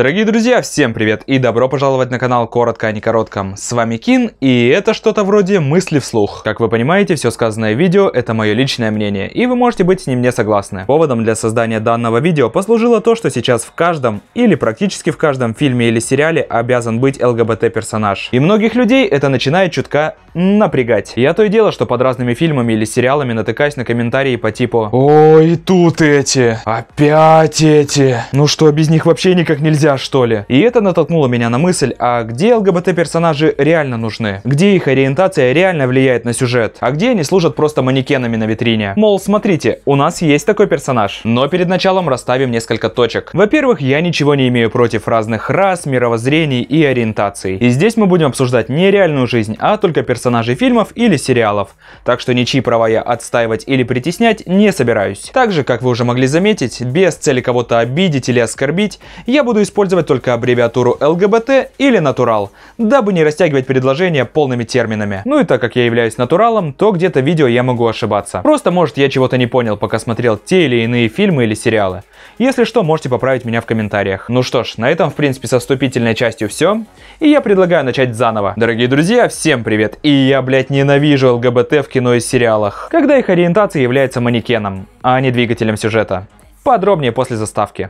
Дорогие друзья, всем привет и добро пожаловать на канал Коротко а не Коротком. С вами Кин, и это что-то вроде мысли вслух. Как вы понимаете, все сказанное в видео это мое личное мнение, и вы можете быть с ним не согласны. Поводом для создания данного видео послужило то, что сейчас в каждом или практически в каждом фильме или сериале обязан быть ЛГБТ персонаж. И многих людей это начинает чутка напрягать. Я то и дело, что под разными фильмами или сериалами натыкаюсь на комментарии по типу «Ой, тут эти! Опять эти! Ну что, без них вообще никак нельзя!» нельзя, что ли? И это натолкнуло меня на мысль, а где ЛГБТ-персонажи реально нужны? Где их ориентация реально влияет на сюжет? А где они служат просто манекенами на витрине? Мол, смотрите, у нас есть такой персонаж. Но перед началом расставим несколько точек. Во-первых, я ничего не имею против разных рас, мировоззрений и ориентаций. И здесь мы будем обсуждать не реальную жизнь, а только персонажей фильмов или сериалов. Так что ничьи права я отстаивать или притеснять не собираюсь. Также, как вы уже могли заметить, без цели кого-то обидеть или оскорбить, я буду использовать использовать только аббревиатуру ЛГБТ или натурал, дабы не растягивать предложение полными терминами. Ну и так как я являюсь натуралом, то где-то видео я могу ошибаться. Просто может я чего-то не понял, пока смотрел те или иные фильмы или сериалы. Если что, можете поправить меня в комментариях. Ну что ж, на этом в принципе со вступительной частью все. И я предлагаю начать заново. Дорогие друзья, всем привет. И я, блять ненавижу ЛГБТ в кино и сериалах. Когда их ориентация является манекеном, а не двигателем сюжета. Подробнее после заставки.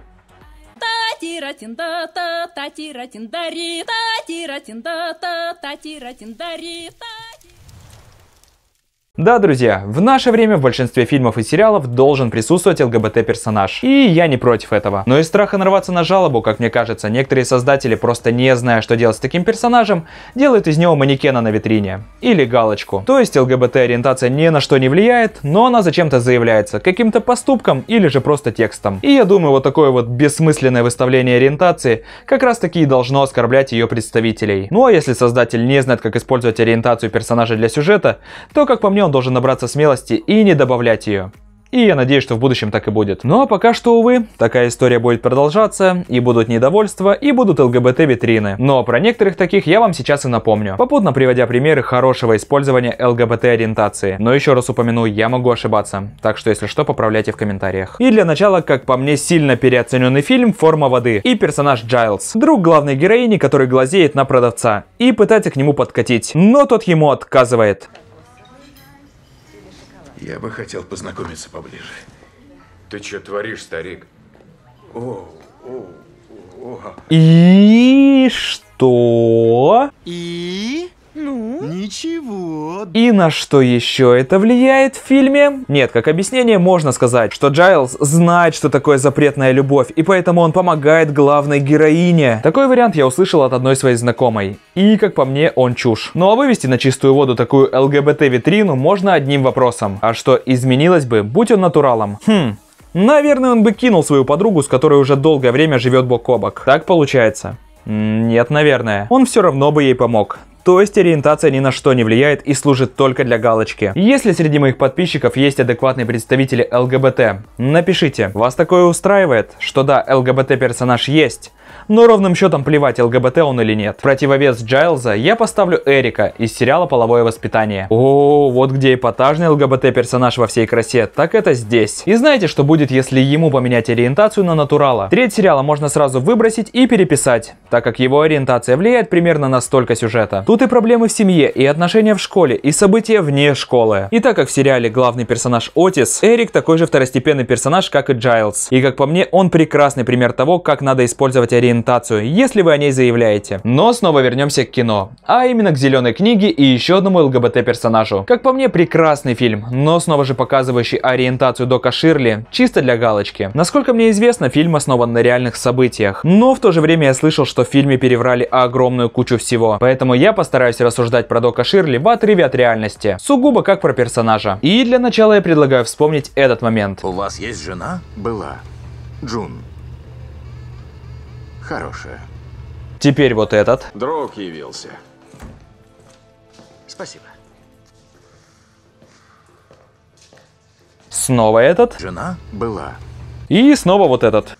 Татиратинда, та, татиратиндари, татиратинда, та, татиратиндари, та. Да, друзья, в наше время в большинстве фильмов и сериалов должен присутствовать ЛГБТ-персонаж. И я не против этого. Но из страха нарваться на жалобу, как мне кажется, некоторые создатели, просто не зная, что делать с таким персонажем, делают из него манекена на витрине. Или галочку. То есть ЛГБТ-ориентация ни на что не влияет, но она зачем-то заявляется каким-то поступком или же просто текстом. И я думаю, вот такое вот бессмысленное выставление ориентации как раз таки и должно оскорблять ее представителей. Ну а если создатель не знает, как использовать ориентацию персонажа для сюжета, то, как по мне, он он должен набраться смелости и не добавлять ее. И я надеюсь, что в будущем так и будет. Ну а пока что, увы, такая история будет продолжаться, и будут недовольства, и будут ЛГБТ-витрины. Но про некоторых таких я вам сейчас и напомню, попутно приводя примеры хорошего использования ЛГБТ-ориентации. Но еще раз упомяну, я могу ошибаться, так что если что, поправляйте в комментариях. И для начала, как по мне, сильно переоцененный фильм «Форма воды» и персонаж Джайлз, друг главной героини, который глазеет на продавца, и пытается к нему подкатить, но тот ему отказывает. Я бы хотел познакомиться поближе. Ты что творишь, старик? О, о, о. И что? И? Ничего. И на что еще это влияет в фильме? Нет, как объяснение можно сказать, что Джайлз знает, что такое запретная любовь, и поэтому он помогает главной героине. Такой вариант я услышал от одной своей знакомой. И, как по мне, он чушь. Ну а вывести на чистую воду такую ЛГБТ-витрину можно одним вопросом. А что изменилось бы, будь он натуралом? Хм, Наверное, он бы кинул свою подругу, с которой уже долгое время живет бок о бок. Так получается. Нет, наверное. Он все равно бы ей помог. То есть ориентация ни на что не влияет и служит только для галочки. Если среди моих подписчиков есть адекватные представители ЛГБТ, напишите, вас такое устраивает, что да, ЛГБТ персонаж есть, но ровным счетом плевать, ЛГБТ он или нет. В противовес Джайлза я поставлю Эрика из сериала «Половое воспитание». О, вот где эпатажный ЛГБТ-персонаж во всей красе, так это здесь. И знаете, что будет, если ему поменять ориентацию на натурала? Треть сериала можно сразу выбросить и переписать, так как его ориентация влияет примерно на столько сюжета. Тут и проблемы в семье, и отношения в школе, и события вне школы. И так как в сериале главный персонаж Отис, Эрик такой же второстепенный персонаж, как и Джайлз. И как по мне, он прекрасный пример того, как надо использовать переориентацию, если вы о ней заявляете. Но снова вернемся к кино, а именно к «Зеленой книге» и еще одному ЛГБТ-персонажу. Как по мне, прекрасный фильм, но снова же показывающий ориентацию Дока Ширли, чисто для галочки. Насколько мне известно, фильм основан на реальных событиях, но в то же время я слышал, что в фильме переврали огромную кучу всего, поэтому я постараюсь рассуждать про Дока Ширли в отрыве от реальности, сугубо как про персонажа. И для начала я предлагаю вспомнить этот момент. У вас есть жена? Была. Джун. Хорошая. Теперь вот этот. Друг явился. Спасибо. Снова этот. Жена была. И снова вот этот.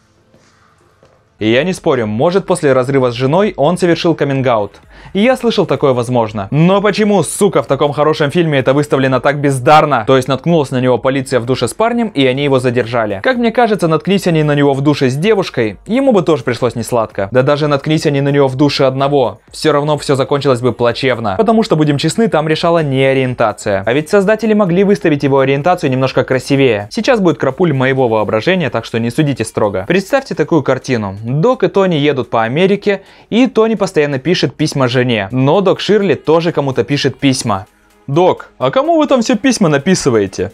И я не спорю, может после разрыва с женой он совершил каминг-аут я слышал, такое возможно. Но почему, сука, в таком хорошем фильме это выставлено так бездарно? То есть наткнулась на него полиция в душе с парнем, и они его задержали. Как мне кажется, наткнись они на него в душе с девушкой, ему бы тоже пришлось не сладко. Да даже наткнись они на него в душе одного, все равно все закончилось бы плачевно. Потому что, будем честны, там решала не ориентация. А ведь создатели могли выставить его ориентацию немножко красивее. Сейчас будет крапуль моего воображения, так что не судите строго. Представьте такую картину. Док и Тони едут по Америке, и Тони постоянно пишет письма жене. Но док Ширли тоже кому-то пишет письма. «Док, а кому вы там все письма написываете?»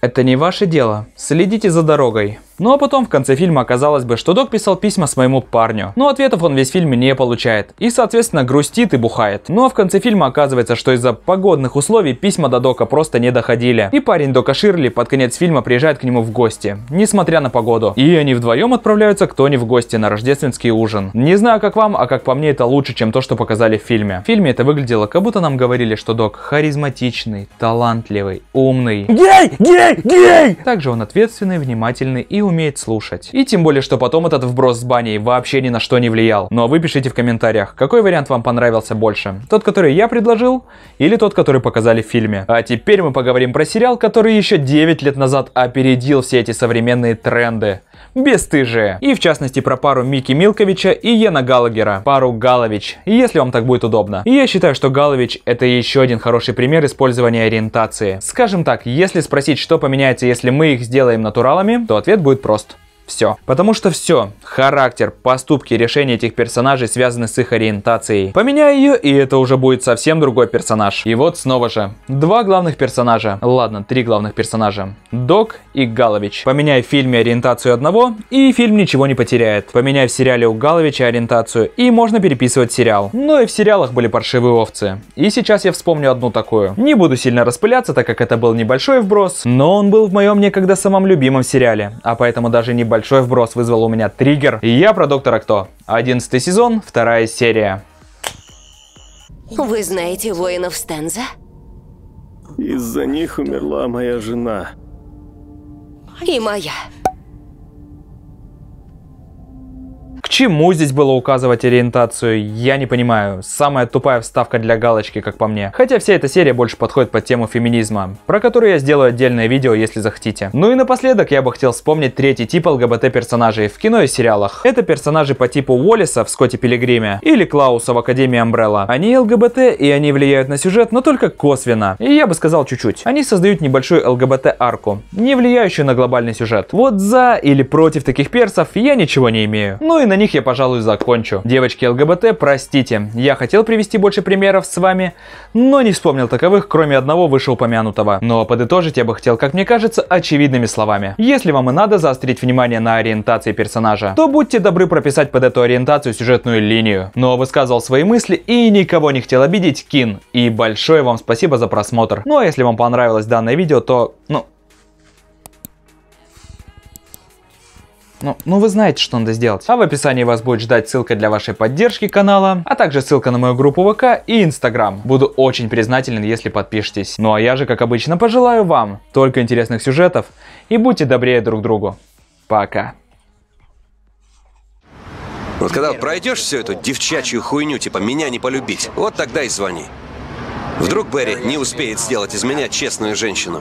«Это не ваше дело. Следите за дорогой». Ну а потом в конце фильма оказалось бы, что док писал письма своему парню, но ответов он весь фильм не получает и соответственно грустит и бухает. Но ну, а в конце фильма оказывается, что из-за погодных условий письма до дока просто не доходили. И парень дока Ширли под конец фильма приезжает к нему в гости, несмотря на погоду. И они вдвоем отправляются кто не в гости на рождественский ужин. Не знаю как вам, а как по мне это лучше, чем то, что показали в фильме. В фильме это выглядело, как будто нам говорили, что док харизматичный, талантливый, умный. Гей! Гей! Гей! Также он ответственный, внимательный и умеет слушать. И тем более, что потом этот вброс с баней вообще ни на что не влиял. Но вы пишите в комментариях, какой вариант вам понравился больше. Тот, который я предложил, или тот, который показали в фильме. А теперь мы поговорим про сериал, который еще 9 лет назад опередил все эти современные тренды бесстыжие. И в частности про пару Микки Милковича и Йена Галагера. Пару Галович, если вам так будет удобно. И я считаю, что Галович это еще один хороший пример использования ориентации. Скажем так, если спросить, что поменяется, если мы их сделаем натуралами, то ответ будет прост все. Потому что все, характер, поступки, решения этих персонажей связаны с их ориентацией. Поменяй ее, и это уже будет совсем другой персонаж. И вот снова же, два главных персонажа, ладно, три главных персонажа, Док и Галович. Поменяй в фильме ориентацию одного, и фильм ничего не потеряет. Поменяй в сериале у Галовича ориентацию, и можно переписывать сериал. Но ну и в сериалах были паршивые овцы. И сейчас я вспомню одну такую. Не буду сильно распыляться, так как это был небольшой вброс, но он был в моем некогда самом любимом сериале, а поэтому даже не большой вброс вызвал у меня триггер. И я про Доктора Кто. Одиннадцатый сезон, вторая серия. Вы знаете воинов Стенза? Из-за них умерла моя жена. И моя. чему здесь было указывать ориентацию, я не понимаю. Самая тупая вставка для галочки, как по мне. Хотя вся эта серия больше подходит под тему феминизма, про которую я сделаю отдельное видео, если захотите. Ну и напоследок я бы хотел вспомнить третий тип ЛГБТ персонажей в кино и сериалах. Это персонажи по типу Уоллиса в Скотте Пилигриме или Клауса в Академии Амбрелла. Они ЛГБТ и они влияют на сюжет, но только косвенно. И я бы сказал чуть-чуть. Они создают небольшую ЛГБТ арку, не влияющую на глобальный сюжет. Вот за или против таких персов я ничего не имею. Ну и на них них я, пожалуй, закончу. Девочки ЛГБТ, простите, я хотел привести больше примеров с вами, но не вспомнил таковых, кроме одного вышеупомянутого. Но подытожить я бы хотел, как мне кажется, очевидными словами. Если вам и надо заострить внимание на ориентации персонажа, то будьте добры прописать под эту ориентацию сюжетную линию. Но высказывал свои мысли и никого не хотел обидеть Кин. И большое вам спасибо за просмотр. Ну а если вам понравилось данное видео, то, ну, Ну, ну вы знаете, что надо сделать. А в описании вас будет ждать ссылка для вашей поддержки канала, а также ссылка на мою группу ВК и Инстаграм. Буду очень признателен, если подпишетесь. Ну а я же, как обычно, пожелаю вам только интересных сюжетов и будьте добрее друг другу. Пока. Вот когда пройдешь всю эту девчачью хуйню, типа «меня не полюбить», вот тогда и звони. Вдруг Берри не успеет сделать из меня честную женщину.